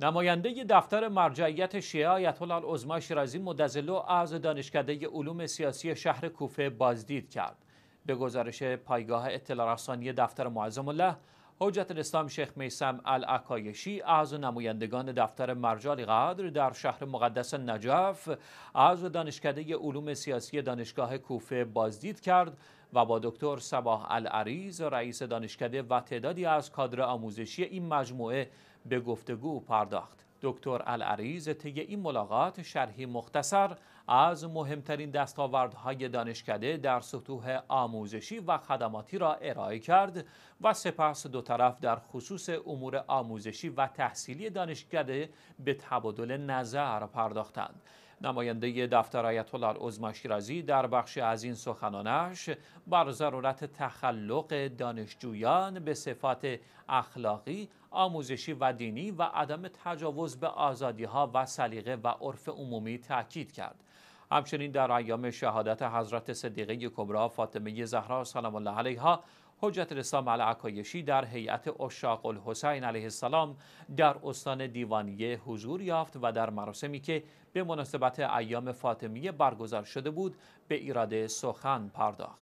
نماینده دفتر مرجعیت شیعه آیت الله شیرازی مدزلو از دانشکده علوم سیاسی شهر کوفه بازدید کرد به گزارش پایگاه اطلاع رسانی دفتر معظم الله حجت الاسلام شیخ میسم العکایشی از نمایندگان دفتر مرجال قدر در شهر مقدس نجف از دانشکده علوم سیاسی دانشگاه کوفه بازدید کرد و با دکتر صباح العریز رئیس دانشکده و تعدادی از کادر آموزشی این مجموعه به گفتگو پرداخت دکتر العریز طی این ملاقات شرحی مختصر از مهمترین دستاوردهای دانشکده در سطوح آموزشی و خدماتی را ارائه کرد و سپس دو طرف در خصوص امور آموزشی و تحصیلی دانشکده به تبادل نظر پرداختند نماینده دفتر آیت الله العظما در بخش از این سخنانش بر ضرورت تخلق دانشجویان به صفات اخلاقی آموزشی و دینی و عدم تجاوز به آزادی ها و سلیقه و عرف عمومی تاکید کرد همچنین در ایام شهادت حضرت صدیقه کبرا فاطمه زهرا سلام الله علیها حجت الاسلام عکایشی در هیئت اشاق الحسین علیه السلام در استان دیوانیه حضور یافت و در مراسمی که به مناسبت ایام فاطمیه برگزار شده بود به ایراد سخن پرداخت